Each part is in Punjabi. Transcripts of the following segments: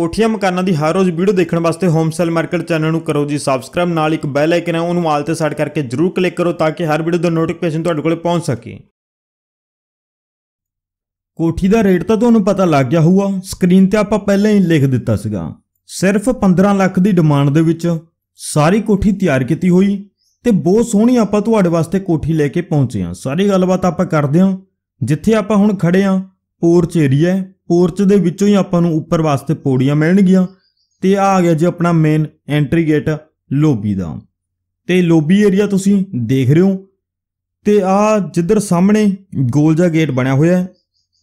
ਕੋਠੀਆਂ ਮਕਾਨਾਂ ਦੀ ਹਰ ਰੋਜ਼ ਵੀਡੀਓ ਦੇਖਣ ਵਾਸਤੇ ਹੋਮ ਸੇਲ ਮਾਰਕੀਟ ਚੈਨਲ ਨੂੰ ਕਰੋ ਜੀ ਸਬਸਕ੍ਰਾਈਬ ਨਾਲ ਇੱਕ ਬੈਲ ਆਈਕਨ ਹੈ ਉਹਨੂੰ ਆਲ ਤੇ ਸੈਟ ਕਰਕੇ ਜਰੂਰ ਕਲਿੱਕ ਕਰੋ ਤਾਂ ਕਿ ਹਰ ਵੀਡੀਓ ਦਾ ਨੋਟੀਫਿਕੇਸ਼ਨ ਤੁਹਾਡੇ ਕੋਲੇ ਪਹੁੰਚ ਸਕੇ ਕੋਠੀ ਦਾ ਰੇਟ ਤਾਂ ਤੁਹਾਨੂੰ ਪਤਾ ਲੱਗ ਗਿਆ ਹੋਊਗਾ ਸਕਰੀਨ ਤੇ ਆਪਾਂ ਪਹਿਲਾਂ ਹੀ ਲਿਖ ਦਿੱਤਾ ਸੀਗਾ ਸਿਰਫ 15 ਲੱਖ ਦੀ ਡਿਮਾਂਡ ਦੇ ਵਿੱਚ ਸਾਰੀ ਕੋਠੀ ਤਿਆਰ ਕੀਤੀ ਹੋਈ ਤੇ ਬਹੁਤ ਸੋਹਣੀ ਆਪਾਂ ਤੁਹਾਡੇ ਵਾਸਤੇ ਕੋਠੀ ਲੈ ਕੇ ਪਹੁੰਚੇ ਹਾਂ ਸਾਰੀ ਗੱਲਬਾਤ ਆਪਾਂ ਕਰਦੇ ਹਾਂ ਜਿੱਥੇ ਆਪਾਂ ਹੁਣ ਖੜੇ ਹਾਂ ਪੋਰਚ ਏਰੀਆ ਪੋਰਚ ਦੇ ਵਿੱਚੋਂ ਹੀ ਆਪਾਂ ਨੂੰ ਉੱਪਰ ਵਾਸਤੇ ਪੌੜੀਆਂ ਮਿਲਣਗੀਆਂ ਤੇ ਆ ਆ ਗਿਆ ਜੀ ਆਪਣਾ ਮੇਨ ਐਂਟਰੀ ਗੇਟ ਲੋਬੀ ਦਾ ਤੇ ਲੋਬੀ ਏਰੀਆ ਤੁਸੀਂ ਦੇਖ ਰਹੇ ਹੋ ਤੇ ਆ ਜਿੱਧਰ ਸਾਹਮਣੇ ਗੋਲ ਜਿਹਾ ਗੇਟ ਬਣਿਆ ਹੋਇਆ ਹੈ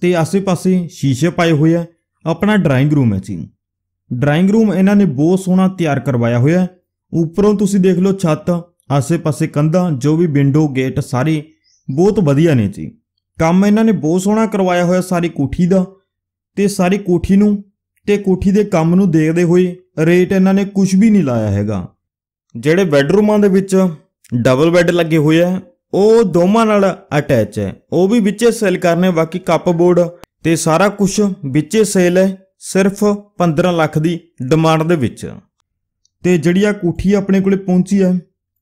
ਤੇ ਆਸੇ-ਪਾਸੇ ਸ਼ੀਸ਼ੇ ਪਾਏ ਹੋਏ ਆ ਆਪਣਾ ਡਰਾਇੰਗ ਰੂਮ ਹੈ ਜੀ ਡਰਾਇੰਗ ਰੂਮ ਇਹਨਾਂ ਨੇ ਬਹੁਤ ਸੋਹਣਾ ਤਿਆਰ ਕਰਵਾਇਆ ਹੋਇਆ ਹੈ ਉੱਪਰੋਂ ਤੁਸੀਂ ਦੇਖ ਲਓ ਛੱਤ ਆਸੇ-ਪਾਸੇ ਕੰਧਾਂ ਜੋ ਵੀ ਵਿੰਡੋ ਗੇਟ ਸਾਰੇ ਬਹੁਤ ਵਧੀਆ ਨੇ ਜੀ ਕੰਮ ਇਹਨਾਂ ਨੇ ਬਹੁਤ ਸੋਹਣਾ ਕਰਵਾਇਆ ਹੋਇਆ ਸਾਰੀ ਕੋਠੀ ਦਾ ਤੇ ਸਾਰੀ ਕੋਠੀ ਨੂੰ ਤੇ ਕੋਠੀ ਦੇ ਕੰਮ ਨੂੰ ਦੇਖਦੇ ਹੋਏ ਰੇਟ ਇਹਨਾਂ ਨੇ ਕੁਝ ਵੀ ਨਹੀਂ ਲਾਇਆ ਹੈਗਾ ਜਿਹੜੇ ਬੈੱਡਰੂਮਾਂ ਦੇ ਵਿੱਚ ਡਬਲ ਬੈੱਡ ਲੱਗੇ ਹੋਏ ਆ ਉਹ ਦੋਵਾਂ ਨਾਲ ਅਟੈਚ ਹੈ ਉਹ ਵੀ ਵਿੱਚੇ ਸੇਲ ਕਰਨੇ ਬਾਕੀ ਕੱਪਬੋਰਡ ਤੇ ਸਾਰਾ ਕੁਝ ਵਿੱਚੇ ਸੇਲ ਹੈ ਸਿਰਫ 15 ਲੱਖ ਦੀ ਡਿਮਾਂਡ ਦੇ ਵਿੱਚ ਤੇ ਜਿਹੜੀ ਆ ਕੋਠੀ ਆਪਣੇ ਕੋਲੇ ਪਹੁੰਚੀ ਹੈ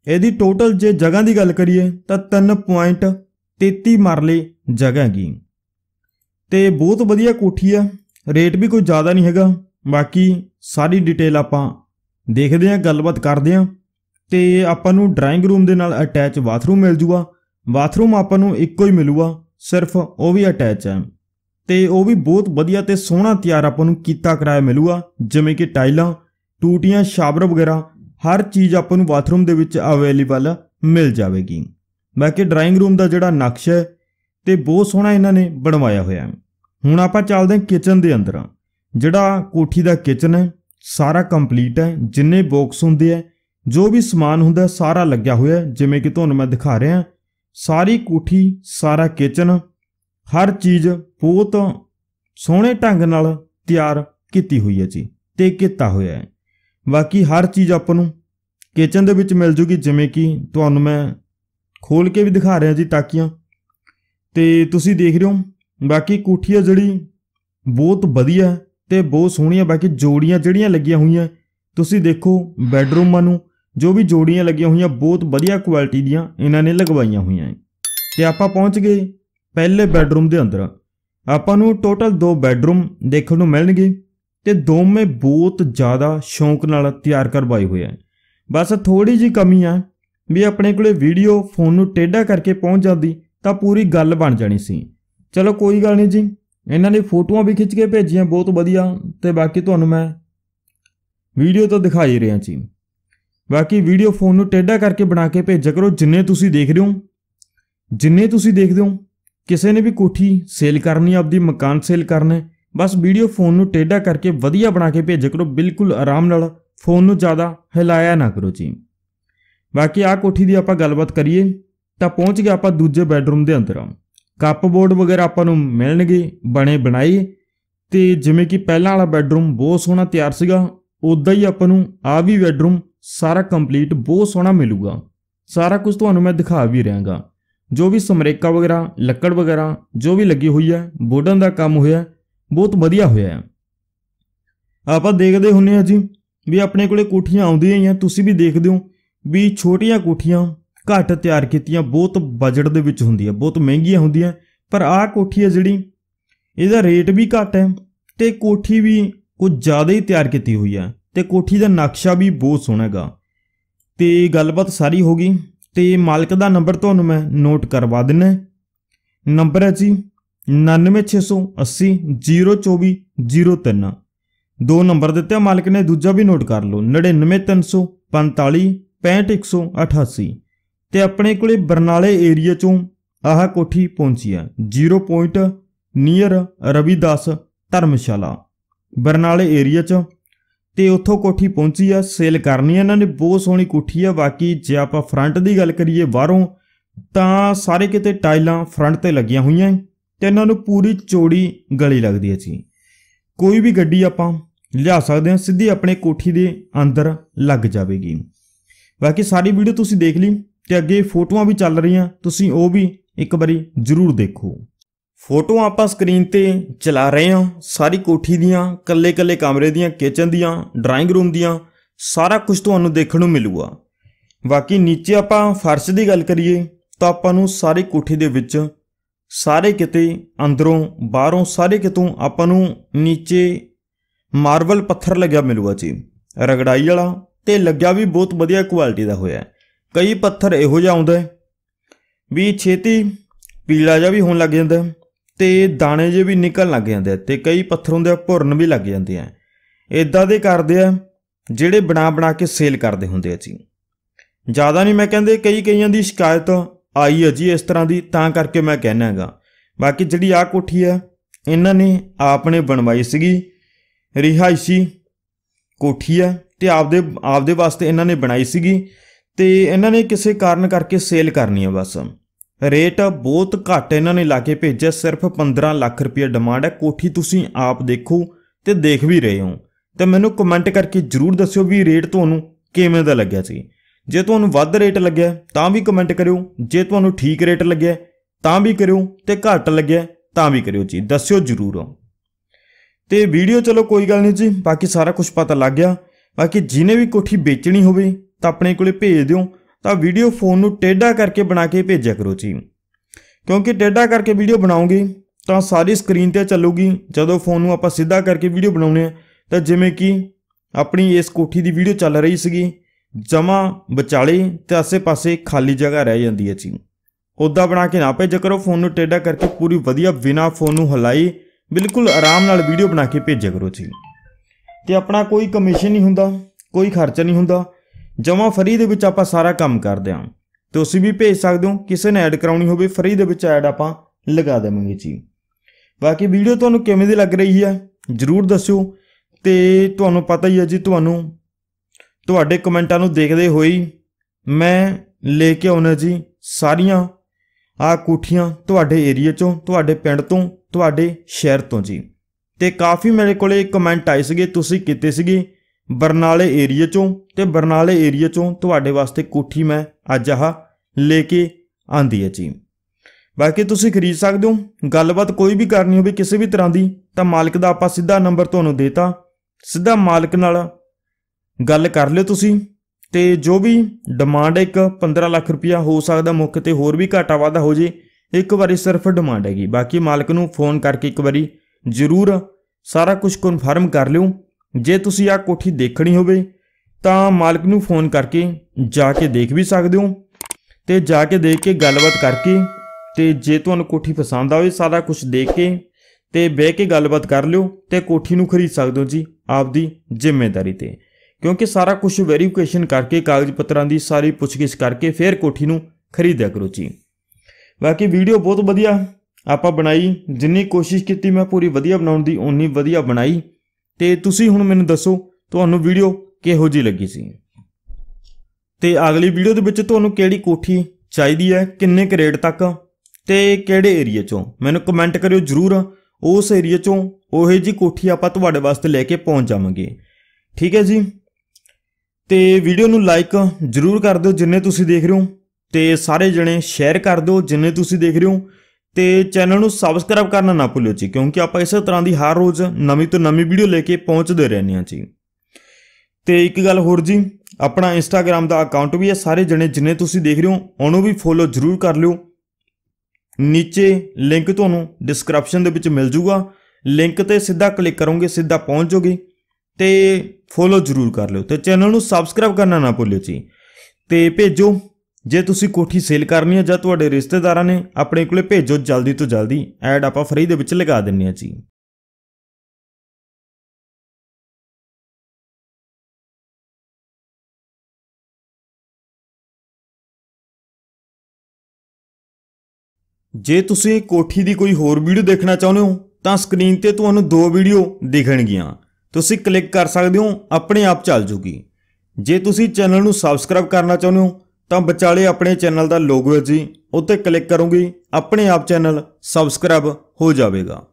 ਇਹਦੀ ਟੋਟਲ ਜੇ ਜਗ੍ਹਾ ਦੀ ਗੱਲ ਕਰੀਏ ਤਾਂ 3.33 ਮਰਲੇ ਜਗ੍ਹਾ ਗੀ ਤੇ ਬਹੁਤ ਵਧੀਆ ਕੋਠੀ ਆ ਰੇਟ ਵੀ ਕੋਈ ਜ਼ਿਆਦਾ ਨਹੀਂ ਹੈਗਾ ਬਾਕੀ ਸਾਰੀ ਡਿਟੇਲ ਆਪਾਂ ਦੇਖਦੇ ਆਂ ਗੱਲਬਾਤ ਕਰਦੇ ਆਂ ਤੇ ਆਪਾਂ ਨੂੰ ਡਰਾਇੰਗ ਰੂਮ ਦੇ ਨਾਲ ਅਟੈਚ ਬਾਥਰੂਮ ਮਿਲ ਜੂਗਾ ਬਾਥਰੂਮ ਆਪਾਂ ਨੂੰ ਇੱਕੋ ਹੀ ਮਿਲੂਗਾ ਸਿਰਫ ਉਹ ਵੀ ਅਟੈਚ ਹੈ ਤੇ ਉਹ ਵੀ ਬਹੁਤ ਵਧੀਆ ਤੇ ਸੋਹਣਾ ਤਿਆਰ ਆਪਾਂ ਨੂੰ ਕੀਤਾ ਕਰਾਇਆ ਮਿਲੂਗਾ ਜਿਵੇਂ ਕਿ ਟਾਈਲਾਂ ਟੂਟੀਆਂ ਸ਼ਾਵਰ ਵਗੈਰਾ ਹਰ ਚੀਜ਼ ਆਪਾਂ ਨੂੰ ਬਾਥਰੂਮ ਦੇ ਵਿੱਚ ਅਵੇਲੇਬਲ ਮਿਲ ਜਾਵੇਗੀ ਬਾਕੀ ਡਰਾਇੰਗ ਰੂਮ ਦਾ ਜਿਹੜਾ ਨਕਸ਼ਾ ਹੈ ਤੇ ਬਹੁਤ ਸੋਹਣਾ ਇਹਨਾਂ ਨੇ ਬਣਵਾਇਆ ਹੋਇਆ ਹੈ ਹੁਣ ਆਪਾਂ ਚੱਲਦੇ ਹਾਂ ਕਿਚਨ ਦੇ ਅੰਦਰ ਜਿਹੜਾ ਕੋਠੀ ਦਾ ਕਿਚਨ ਹੈ ਸਾਰਾ ਕੰਪਲੀਟ ਹੈ ਜਿੰਨੇ ਬਾਕਸ ਹੁੰਦੇ ਆ ਜੋ ਵੀ ਸਮਾਨ ਹੁੰਦਾ ਸਾਰਾ ਲੱਗਿਆ ਹੋਇਆ ਜਿਵੇਂ ਕਿ ਤੁਹਾਨੂੰ ਮੈਂ ਦਿਖਾ ਰਿਹਾ ਸਾਰੀ ਕੋਠੀ ਸਾਰਾ ਕਿਚਨ ਹਰ ਚੀਜ਼ ਬਹੁਤ ਸੋਹਣੇ ਢੰਗ ਨਾਲ ਤਿਆਰ ਕੀਤੀ ਹੋਈ ਹੈ ਜੀ ਤੇ ਕੀਤਾ ਹੋਇਆ ਹੈ ਬਾਕੀ ਹਰ ਚੀਜ਼ ਆਪਾਂ ਨੂੰ ਕਿਚਨ ਦੇ ਵਿੱਚ ਮਿਲ ਜੂਗੀ ਜਿਵੇਂ ਕਿ ਤੁਹਾਨੂੰ ਮੈਂ ਖੋਲ ਕੇ ਵੀ ਦਿਖਾ ਰਿਹਾ ਜੀ ਤਾਕੀਆਂ ਤੇ ਤੁਸੀਂ ਦੇਖ ਰਹੇ ਹੋ ਬਾਕੀ ਕੋਠੀ ਜੜੀ ਜਿਹੜੀ ਬਹੁਤ ਵਧੀਆ ਤੇ ਬਹੁਤ ਸੋਹਣੀਆਂ ਬਾਕੀ ਜੋੜੀਆਂ ਜਿਹੜੀਆਂ ਲੱਗੀਆਂ ਹੋਈਆਂ ਤੁਸੀਂ ਦੇਖੋ ਬੈੱਡਰੂਮਾਂ ਨੂੰ ਜੋ ਵੀ ਜੋੜੀਆਂ ਲੱਗੀਆਂ ਹੋਈਆਂ ਬਹੁਤ ਵਧੀਆ ਕੁਆਲਿਟੀ ਦੀਆਂ ਇਹਨਾਂ ਨੇ ਲਗਵਾਈਆਂ ਹੋਈਆਂ ਤੇ ਆਪਾਂ ਪਹੁੰਚ ਗਏ ਪਹਿਲੇ ਬੈੱਡਰੂਮ ਦੇ ਅੰਦਰ ਆਪਾਂ ਨੂੰ ਟੋਟਲ 2 ਬੈੱਡਰੂਮ ਦੇਖਣ ਨੂੰ ਮਿਲਣਗੇ ਤੇ ਦੋਵੇਂ ਬਹੁਤ ਜ਼ਿਆਦਾ ਸ਼ੌਂਕ ਨਾਲ ਤਿਆਰ ਕਰਵਾਏ ਹੋਏ ਆ ਬਸ ਥੋੜੀ ਜੀ ਕਮੀ ਆ ਵੀ ਆਪਣੇ ਕੋਲੇ ਵੀਡੀਓ ਫੋਨ ਨੂੰ ਟੇਢਾ ਕਰਕੇ ਪਹੁੰਚ ਜਾਂਦੀ ਤਾਂ ਪੂਰੀ ਗੱਲ ਬਣ ਜਾਣੀ ਸੀ ਚਲੋ ਕੋਈ ਗੱਲ ਨਹੀਂ ਜੀ ਇਹਨਾਂ ਨੇ ਫੋਟੋਆਂ ਵੀ ਖਿੱਚ ਕੇ ਭੇਜੀਆਂ ਬਹੁਤ ਵਧੀਆ ਤੇ ਬਾਕੀ ਤੁਹਾਨੂੰ ਮੈਂ ਵੀਡੀਓ ਤਾਂ ਦਿਖਾ ਹੀ ਰਿਹਾ ਜੀ ਬਾਕੀ ਵੀਡੀਓ ਫੋਨ ਨੂੰ ਟੇਢਾ ਕਰਕੇ ਬਣਾ ਕੇ ਭੇਜਿਆ ਕਰੋ ਜਿੰਨੇ ਤੁਸੀਂ ਦੇਖ ਰਹੇ ਹੋ ਜਿੰਨੇ ਤੁਸੀਂ ਦੇਖਦੇ ਹੋ ਕਿਸੇ ਨੇ ਵੀ ਕੋਠੀ ਸੇਲ ਕਰਨੀ ਆਪਦੀ ਮਕਾਨ ਸੇਲ ਕਰਨਾ ਬਸ ਵੀਡੀਓ ਫੋਨ ਨੂੰ ਟੇਢਾ ਕਰਕੇ ਵਧੀਆ ਬਣਾ ਕੇ ਭੇਜਿਆ ਕਰੋ ਬਿਲਕੁਲ ਆਰਾਮ ਨਾਲ ਫੋਨ ਨੂੰ ਜ਼ਿਆਦਾ ਹਿਲਾਇਆ ਨਾ ਕਰੋ ਜੀ ਬਾਕੀ ਆ ਕੋਠੀ ਦੀ ਆਪਾਂ ਗੱਲਬਾਤ ਕਰੀਏ ਤਾਂ ਪਹੁੰਚ ਗਏ ਆਪਾਂ ਦੂਜੇ ਬੈੱਡਰੂਮ ਦੇ ਅੰਦਰ ਆ ਕੱਪ ਬੋਰਡ ਵਗੈਰਾ ਆਪਾਂ ਨੂੰ ਮਿਲਣਗੇ ਬਣੇ ਬਣਾਈ ਤੇ ਜਿਵੇਂ ਕਿ ਪਹਿਲਾਂ ਵਾਲਾ ਬੈੱਡਰੂਮ ਬਹੁਤ ਸੋਹਣਾ ਤਿਆਰ ਸੀਗਾ ਉਦਾਂ ਹੀ ਆਪਾਂ ਨੂੰ ਆ ਵੀ ਬੈੱਡਰੂਮ ਸਾਰਾ ਕੰਪਲੀਟ ਬਹੁਤ ਸੋਹਣਾ ਮਿਲੂਗਾ ਸਾਰਾ ਕੁਝ ਤੁਹਾਨੂੰ ਮੈਂ ਦਿਖਾ ਵੀ ਰਿਹਾਗਾ ਜੋ ਵੀ ਸਮਰੇਕਾ ਵਗੈਰਾ ਲੱਕੜ ਵਗੈਰਾ ਜੋ ਵੀ ਲੱਗੀ ਹੋਈ ਹੈ ਬੋਰਡਨ ਦਾ ਕੰਮ ਹੋਇਆ ਬਹੁਤ ਵਧੀਆ ਹੋਇਆ ਆਪਾਂ ਦੇਖਦੇ ਹੁੰਨੇ ਆ ਜੀ ਵੀ ਆਪਣੇ ਕੋਲੇ ਕੋਠੀਆਂ ਆਉਂਦੀਆਂ ਹੀ ਆ ਤੁਸੀਂ ਵੀ ਦੇਖਦੇ ਹੋ ਵੀ ਛੋਟੀਆਂ ਕੋਠੀਆਂ ਘੱਟ ਤਿਆਰ ਕੀਤੀਆਂ ਬਹੁਤ ਬਜਟ ਦੇ ਵਿੱਚ ਹੁੰਦੀਆਂ ਬਹੁਤ ਮਹਿੰਗੀਆਂ ਹੁੰਦੀਆਂ ਪਰ ਆਹ ਕੋਠੀ ਹੈ ਜਿਹੜੀ ਇਹਦਾ ਰੇਟ ਵੀ ਘੱਟ ਹੈ ਤੇ ਕੋਠੀ ਵੀ ਕੁਝ ਜ਼ਿਆਦਾ ਹੀ ਤਿਆਰ ਕੀਤੀ ਹੋਈ ਹੈ ਤੇ ਕੋਠੀ ਦਾ ਨਕਸ਼ਾ ਵੀ ਬਹੁਤ ਸੋਹਣਾ ਹੈਗਾ ਤੇ ਗੱਲਬਾਤ ਸਾਰੀ ਹੋ ਗਈ ਤੇ ਮਾਲਕ ਦਾ ਨੰਬਰ ਤੁਹਾਨੂੰ ਮੈਂ ਨੋਟ ਕਰਵਾ ਦਿੰਨਾ ਨੰਬਰ ਹੈ ਜੀ 9968002403 ਦੋ ਨੰਬਰ ਦਿੱਤੇ ਮਾਲਕ ਨੇ ਦੂਜਾ ਵੀ ਨੋਟ ਕਰ ਲਓ 99345 ਤੇ ਆਪਣੇ ਕੋਲੇ ਬਰਨਾਲੇ ਏਰੀਆ ਚੋਂ ਆਹ ਕੋਠੀ ਪਹੁੰਚੀ ਆ 0 ਪੁਆਇੰਟ ਨੀਅਰ ਰਵੀਦਾਸ ਧਰਮਸ਼ਾਲਾ ਬਰਨਾਲੇ ਏਰੀਆ ਚ ਤੇ ਉੱਥੋਂ ਕੋਠੀ ਪਹੁੰਚੀ ਆ ਸੇਲ ਕਰਨੀ ਇਹਨਾਂ ਨੇ ਬਹੁਤ ਸੋਹਣੀ ਕੋਠੀ ਆ ਬਾਕੀ ਜੇ ਆਪਾਂ ਫਰੰਟ ਦੀ ਗੱਲ ਕਰੀਏ ਬਾਹਰੋਂ ਤਾਂ ਸਾਰੇ ਕਿਤੇ ਟਾਈਲਾਂ ਫਰੰਟ ਤੇ ਲੱਗੀਆਂ ਹੋਈਆਂ ਤੇ ਇਹਨਾਂ ਨੂੰ ਪੂਰੀ ਚੌੜੀ ਗਲੀ ਲੱਗਦੀ ਹੈ ਜੀ ਕੋਈ ਵੀ ਗੱਡੀ ਆਪਾਂ ਲਿਆ ਸਕਦੇ ਹਾਂ ਸਿੱਧੀ ਆਪਣੇ ਕੋਠੀ ਦੇ ਅੰਦਰ ਲੱਗ ਜਾਵੇਗੀ ਬਾਕੀ ਸਾਰੀ ਵੀਡੀਓ ਤੁਸੀਂ ਦੇਖ ਲਈ ਤੇ ਅੱਗੇ ਫੋਟੋਆਂ ਵੀ ਚੱਲ ਰਹੀਆਂ ਤੁਸੀਂ ਉਹ ਵੀ ਇੱਕ ਵਾਰੀ ਜ਼ਰੂਰ ਦੇਖੋ ਫੋਟੋਆਂ ਆਪਾਂ ਸਕਰੀਨ ਤੇ ਚਲਾ ਰਹੇ ਹਾਂ ਸਾਰੀ ਕੋਠੀ ਦੀਆਂ ਕੱਲੇ-ਕੱਲੇ ਕਮਰੇ ਦੀਆਂ ਕਿਚਨ ਦੀਆਂ ਡਰਾਇੰਗ ਰੂਮ ਦੀਆਂ ਸਾਰਾ ਕੁਝ ਤੁਹਾਨੂੰ ਦੇਖਣ ਨੂੰ ਮਿਲੂਗਾ ਬਾਕੀ ਨੀਚੇ ਆਪਾਂ ਫਰਸ਼ ਦੀ ਗੱਲ ਕਰੀਏ ਤਾਂ ਆਪਾਂ ਨੂੰ ਸਾਰੀ ਕੋਠੀ ਦੇ ਵਿੱਚ ਸਾਰੇ ਕਿਤੇ ਅੰਦਰੋਂ ਬਾਹਰੋਂ ਸਾਰੇ ਕਿਤੋਂ ਆਪਾਂ ਨੂੰ ਨੀਚੇ ਮਾਰਬਲ ਪੱਥਰ ਲੱਗਿਆ ਮਿਲੂਗਾ ਜੀ ਰਗੜਾਈ ਵਾਲਾ ਤੇ ਲੱਗਿਆ ਵੀ ਬਹੁਤ ਵਧੀਆ ਕੁਆਲਿਟੀ ਦਾ ਹੋਇਆ ਕਈ ਪੱਥਰ ਇਹੋ ਜਿਹਾ ਆਉਂਦਾ ਵੀ ਛੇਤੀ ਪੀਲਾ ਜਿਹਾ ਵੀ ਹੋਣ ਲੱਗ ਜਾਂਦਾ ਤੇ ਦਾਣੇ ਜੇ ਵੀ ਨਿਕਲਣ ਲੱਗ ਜਾਂਦੇ ਤੇ ਕਈ ਪੱਥਰ ਹੁੰਦੇ ਭੁਰਨ ਵੀ ਲੱਗ ਜਾਂਦੇ ਆ ਇਦਾਂ ਦੇ ਕਰਦੇ ਆ ਜਿਹੜੇ ਬਣਾ ਬਣਾ ਕੇ ਸੇਲ ਕਰਦੇ ਹੁੰਦੇ ਆ ਜੀ ਜਿਆਦਾ ਨਹੀਂ ਮੈਂ ਕਹਿੰਦੇ ਕਈ ਕਈਆਂ ਦੀ ਸ਼ਿਕਾਇਤ ਆਈ ਹੈ ਜੀ ਇਸ ਤਰ੍ਹਾਂ ਦੀ ਤਾਂ ਕਰਕੇ ਮੈਂ ਕਹਿਣਾ ਹੈਗਾ ਬਾਕੀ ਜਿਹੜੀ ਆ ਕੋਠੀ ਆ ਇਹਨਾਂ ਨੇ ਆਪਨੇ ਬਣਵਾਈ ਸੀਗੀ ਰਿਹਾਇਸ਼ੀ ਕੋਠੀ ਆ ਤੇ ਆਪਦੇ ਆਪਦੇ ਵਾਸਤੇ ਇਹਨਾਂ ਨੇ ਬਣਾਈ ਸੀਗੀ ਤੇ ਇਹਨਾਂ ਨੇ ਕਿਸੇ ਕਾਰਨ ਕਰਕੇ ਸੇਲ ਕਰਨੀ ਆ ਬਸ ਰੇਟ ਬਹੁਤ ਘੱਟ ਇਹਨਾਂ ਨੇ ਲਾ ਕੇ ਭੇਜਿਆ ਸਿਰਫ 15 ਲੱਖ ਰੁਪਏ ਡਿਮਾਂਡ ਹੈ ਕੋਠੀ ਤੁਸੀਂ ਆਪ ਦੇਖੋ ਤੇ ਦੇਖ ਵੀ ਰਹੇ ਹੋ ਤੇ ਮੈਨੂੰ ਕਮੈਂਟ ਕਰਕੇ ਜਰੂਰ ਦੱਸਿਓ ਵੀ ਰੇਟ ਤੁਹਾਨੂੰ ਕਿਵੇਂ ਦਾ ਲੱਗਿਆ ਸੀ ਜੇ ਤੁਹਾਨੂੰ ਵੱਧ ਰੇਟ ਲੱਗਿਆ ਤਾਂ ਵੀ ਕਮੈਂਟ ਕਰਿਓ ਜੇ ਤੁਹਾਨੂੰ ਠੀਕ ਰੇਟ ਲੱਗਿਆ ਤਾਂ ਵੀ ਕਰਿਓ ਤੇ ਘੱਟ ਲੱਗਿਆ ਤਾਂ ਵੀ ਕਰਿਓ ਜੀ ਦੱਸਿਓ ਜਰੂਰ ਤੇ ਵੀਡੀਓ ਚਲੋ ਕੋਈ ਗੱਲ ਨਹੀਂ ਜੀ ਬਾਕੀ ਸਾਰਾ ਕੁਝ ਪਤਾ ਲੱਗ ਗਿਆ ਬਾਕੀ ਜਿਨੇ ਵੀ ਕੋਠੀ ਵੇਚਣੀ ਹੋਵੇ ਤਾਂ ਆਪਣੇ ਕੋਲੇ ਭੇਜ ਦਿਓ ਤਾਂ ਵੀਡੀਓ ਫੋਨ ਨੂੰ ਟੇਢਾ ਕਰਕੇ ਬਣਾ ਕੇ ਭੇਜਿਆ ਕਰੋ ਜੀ ਕਿਉਂਕਿ ਟੇਢਾ ਕਰਕੇ ਵੀਡੀਓ ਬਣਾਉਂਗੇ ਤਾਂ ਸਾਰੀ ਸਕਰੀਨ ਤੇ ਚੱਲੂਗੀ ਜਦੋਂ ਫੋਨ ਨੂੰ ਆਪਾਂ ਸਿੱਧਾ ਕਰਕੇ ਵੀਡੀਓ ਬਣਾਉਨੇ ਤਾਂ ਜਿਵੇਂ ਕਿ ਆਪਣੀ ਇਸ ਕੋਠੀ ਦੀ ਵੀਡੀਓ ਚੱਲ ਰਹੀ ਸੀਗੀ ਜਮਾ ਵਿਚਾਲੇ ਤੇ ਆਸੇ-ਪਾਸੇ ਖਾਲੀ ਜਗ੍ਹਾ ਰਹਿ ਜਾਂਦੀ ਹੈ ਜੀ ਉਦਾਂ ਬਣਾ ਕੇ ਨਾ ਭੇਜਿਆ ਕਰੋ ਫੋਨ ਨੂੰ ਟੇਢਾ ਕਰਕੇ ਪੂਰੀ ਵਧੀਆ ਬਿਨਾ ਫੋਨ ਨੂੰ ਹਲਾਈ ਬਿਲਕੁਲ ਆਰਾਮ ਨਾਲ ਵੀਡੀਓ ਬਣਾ ਕੇ ਭੇਜਿਆ ਕਰੋ ਜੀ ਤੇ ਆਪਣਾ ਕੋਈ ਕਮਿਸ਼ਨ ਨਹੀਂ ਹੁੰਦਾ ਕੋਈ ਖਰਚਾ ਨਹੀਂ ਹੁੰਦਾ ਜਮਾ ਫਰੀ ਦੇ ਵਿੱਚ ਆਪਾਂ ਸਾਰਾ ਕੰਮ ਕਰਦੇ ਹਾਂ ਤੁਸੀਂ ਵੀ ਭੇਜ ਸਕਦੇ ਹੋ ਕਿਸੇ ਨੇ ਐਡ ਕਰਾਉਣੀ ਹੋਵੇ ਫਰੀ ਦੇ ਵਿੱਚ ਐਡ ਆਪਾਂ ਲਗਾ ਦੇਵਾਂਗੇ ਜੀ ਬਾਕੀ ਵੀਡੀਓ ਤੁਹਾਨੂੰ ਕਿਵੇਂ ਦੀ ਲੱਗ ਰਹੀ ਹੈ ਜਰੂਰ ਦੱਸਿਓ ਤੇ ਤੁਹਾਨੂੰ ਪਤਾ ਹੀ ਹੈ ਜੀ ਤੁਹਾਨੂੰ ਤੁਹਾਡੇ ਕਮੈਂਟਾਂ ਨੂੰ ਦੇਖਦੇ ਹੋਈ ਮੈਂ ਲੈ ਕੇ ਆਉਣਾ ਜੀ ਸਾਰੀਆਂ ਆ ਕੋਠੀਆਂ ਤੁਹਾਡੇ ਏਰੀਆ ਚੋਂ ਤੁਹਾਡੇ ਪਿੰਡ ਤੋਂ ਤੁਹਾਡੇ ਸ਼ਹਿਰ ਤੋਂ ਜੀ ਤੇ ਕਾਫੀ ਮੇਰੇ ਕੋਲੇ ਕਮੈਂਟ ਆਏ ਸੀਗੇ ਤੁਸੀਂ ਕਿਤੇ ਸੀਗੇ ਬਰਨਾਲੇ ਏਰੀਆ ਚੋਂ ਤੇ ਬਰਨਾਲੇ ਏਰੀਆ ਚੋਂ ਤੁਹਾਡੇ ਵਾਸਤੇ ਕੋਠੀ ਮੈਂ ਅੱਜ ਆਹ ਲੈ ਕੇ ਆਂਦੀ ਹੈ ਜੀ ਬਾਕੀ ਤੁਸੀਂ ਖਰੀਦ ਸਕਦੇ ਹੋ ਗੱਲਬਾਤ ਕੋਈ ਵੀ ਕਰਨੀ ਹੋਵੇ ਕਿਸੇ ਵੀ ਤਰ੍ਹਾਂ ਦੀ ਤਾਂ ਮਾਲਕ ਦਾ ਆਪਾਂ ਸਿੱਧਾ ਨੰਬਰ ਤੁਹਾਨੂੰ ਦੇਤਾ ਸਿੱਧਾ ਮਾਲਕ ਨਾਲ ਗੱਲ ਕਰ ਲਿਓ ਤੁਸੀਂ ਤੇ ਜੋ ਵੀ ਡਿਮਾਂਡ ਇੱਕ 15 ਲੱਖ ਰੁਪਇਆ ਹੋ ਸਕਦਾ ਮੁੱਖ ਤੇ ਹੋਰ ਵੀ ਘਾਟਾ ਵਾਧਾ ਹੋ ਜੇ ਇੱਕ ਵਾਰੀ ਸਿਰਫ ਡਿਮਾਂਡ ਹੈਗੀ ਬਾਕੀ ਮਾਲਕ ਨੂੰ ਫੋਨ ਕਰਕੇ ਇੱਕ ਵਾਰੀ ਜ਼ਰੂਰ ਸਾਰਾ ਕੁਝ ਕਨਫਰਮ ਕਰ ਲਿਓ ਜੇ ਤੁਸੀਂ ਆ ਕੋਠੀ ਦੇਖਣੀ ਹੋਵੇ ਤਾਂ ਮਾਲਕ ਨੂੰ ਫੋਨ ਕਰਕੇ ਜਾ ਕੇ ਦੇਖ ਵੀ ਸਕਦੇ ਹੋ ਤੇ ਜਾ ਕੇ ਦੇਖ ਕੇ ਗੱਲਬਾਤ ਕਰਕੇ ਤੇ ਜੇ ਤੁਹਾਨੂੰ ਕੋਠੀ ਪਸੰਦ ਆਵੇ ਸਾਰਾ ਕੁਝ ਦੇਖ ਕੇ ਤੇ ਬਹਿ ਕੇ ਗੱਲਬਾਤ ਕਰ ਲਿਓ ਤੇ ਕੋਠੀ ਨੂੰ ਖਰੀਦ ਸਕਦੇ ਹੋ ਜੀ ਆਪਦੀ ਜ਼ਿੰਮੇਵਾਰੀ ਤੇ ਕਿਉਂਕਿ ਸਾਰਾ ਕੁਝ ਵੈਰੀਫਿਕੇਸ਼ਨ ਕਰਕੇ ਕਾਗਜ਼ ਪੱਤਰਾਂ ਦੀ ਸਾਰੀ ਪੁੱਛਗਿੱਛ ਕਰਕੇ ਫਿਰ ਕੋਠੀ ਨੂੰ ਖਰੀਦਿਆ ਕਰੋ ਜੀ ਬਾਕੀ ਵੀਡੀਓ ਬਹੁਤ ਵਧੀਆ ਆਪਾਂ ਬਣਾਈ ਜਿੰਨੀ ਕੋਸ਼ਿਸ਼ ਕੀਤੀ ਮੈਂ ਪੂਰੀ ਵਧੀਆ ਬਣਾਉਣ ਦੀ ਉਨੀ ਵਧੀਆ ਬਣਾਈ ਤੇ ਤੁਸੀਂ ਹੁਣ ਮੈਨੂੰ ਦੱਸੋ ਤੁਹਾਨੂੰ ਵੀਡੀਓ ਕਿਹੋ ਜੀ ਲੱਗੀ ਸੀ ਤੇ ਅਗਲੀ ਵੀਡੀਓ ਦੇ ਵਿੱਚ ਤੁਹਾਨੂੰ ਕਿਹੜੀ ਕੋਠੀ ਚਾਹੀਦੀ ਹੈ ਕਿੰਨੇ ਗ੍ਰੇਡ ਤੱਕ ਤੇ ਕਿਹੜੇ ਏਰੀਆ ਚੋਂ ਮੈਨੂੰ ਕਮੈਂਟ ਕਰਿਓ ਜਰੂਰ ਉਸ ਏਰੀਆ ਚੋਂ ਉਹੇ ਜੀ ਕੋਠੀ ਆਪਾਂ ਤੁਹਾਡੇ ਵਾਸਤੇ ਲੈ ਕੇ ਪਹੁੰਚ ਜਾਵਾਂਗੇ ਠੀਕ ਹੈ ਜੀ ਤੇ ਵੀਡੀਓ ਨੂੰ ਲਾਈਕ ਜਰੂਰ ਕਰ ਦਿਓ ਜਿੰਨੇ ਤੁਸੀਂ ਦੇਖ ਰਹੇ ਹੋ ਤੇ ਸਾਰੇ ਜਣੇ ਸ਼ੇਅਰ ਕਰ ਦਿਓ ਜਿੰਨੇ ਤੁਸੀਂ ਦੇਖ ਰਹੇ ਹੋ ਤੇ ਚੈਨਲ ਨੂੰ ਸਬਸਕ੍ਰਾਈਬ ਕਰਨਾ ਨਾ ਭੁੱਲਿਓ ਜੀ ਕਿਉਂਕਿ ਆਪਾਂ ਇਸੇ ਤਰ੍ਹਾਂ ਦੀ ਹਰ ਰੋਜ਼ ਨਵੀਂ ਤੋਂ ਨਵੀਂ ਵੀਡੀਓ ਲੈ ਕੇ ਪਹੁੰਚਦੇ ਰਹਿੰਨੇ ਆ ਜੀ ਤੇ ਇੱਕ ਗੱਲ ਹੋਰ ਜੀ ਆਪਣਾ ਇੰਸਟਾਗ੍ਰam ਦਾ ਅਕਾਊਂਟ ਵੀ ਹੈ ਸਾਰੇ ਜਣੇ ਜਿੰਨੇ ਤੁਸੀਂ ਦੇਖ ਰਹੇ ਹੋ ਉਹਨੂੰ ਵੀ ਫੋਲੋ ਜ਼ਰੂਰ ਕਰ ਲਿਓ ਨੀਚੇ ਲਿੰਕ ਤੁਹਾਨੂੰ ਡਿਸਕ੍ਰਿਪਸ਼ਨ ਦੇ ਵਿੱਚ ਮਿਲ ਜੂਗਾ ਲਿੰਕ ਤੇ ਸਿੱਧਾ ਕਲਿੱਕ ਕਰੋਗੇ ਸਿੱਧਾ ਪਹੁੰਚ ਜੋਗੇ ਤੇ ਫੋਲੋ ਜ਼ਰੂਰ ਕਰ ਲਿਓ ਤੇ ਚੈਨਲ ਨੂੰ ਸਬਸਕ੍ਰਾਈਬ ਕਰਨਾ ਨਾ ਭੁੱਲਿਓ ਜੀ ਤੇ ਭੇਜੋ ਜੇ ਤੁਸੀਂ ਕੋਠੀ ਸੇਲ ਕਰਨੀ ਹੈ ਜਾਂ ਤੁਹਾਡੇ ਰਿਸ਼ਤੇਦਾਰਾਂ ਨੇ ਆਪਣੇ ਕੋਲੇ ਭੇਜੋ ਜਲਦੀ ਤੋਂ ਜਲਦੀ ਐਡ ਆਪਾਂ ਫ੍ਰੀ ਦੇ ਵਿੱਚ ਲਗਾ ਦਿੰਨੇ ਆ ਜੀ ਜੇ ਤੁਸੀਂ ਕੋਠੀ ਦੀ ਕੋਈ ਹੋਰ ਵੀਡੀਓ ਦੇਖਣਾ ਚਾਹੁੰਦੇ ਹੋ ਤਾਂ ਸਕਰੀਨ ਤੇ ਤੁਹਾਨੂੰ ਦੋ ਵੀਡੀਓ ਦਿਖਣਗੀਆਂ ਤੁਸੀਂ ਕਲਿੱਕ ਕਰ ਸਕਦੇ ਹੋ ਆਪਣੇ ਆਪ ਚੱਲ ਜੂਗੀ ਜੇ ਤੁਸੀਂ ਚੈਨਲ ਨੂੰ ਸਬਸਕ੍ਰਾਈਬ ਕਰਨਾ ਚਾਹੁੰਦੇ ਹੋ ਤਾਂ ਵਿਚਾਲੇ ਆਪਣੇ ਚੈਨਲ ਦਾ ਲੋਗੋ ਹੈ ਜੀ ਉੱਤੇ ਕਲਿੱਕ ਕਰੋਗੇ ਆਪਣੇ ਆਪ ਚੈਨਲ ਸਬਸਕ੍ਰਾਈਬ ਹੋ ਜਾਵੇਗਾ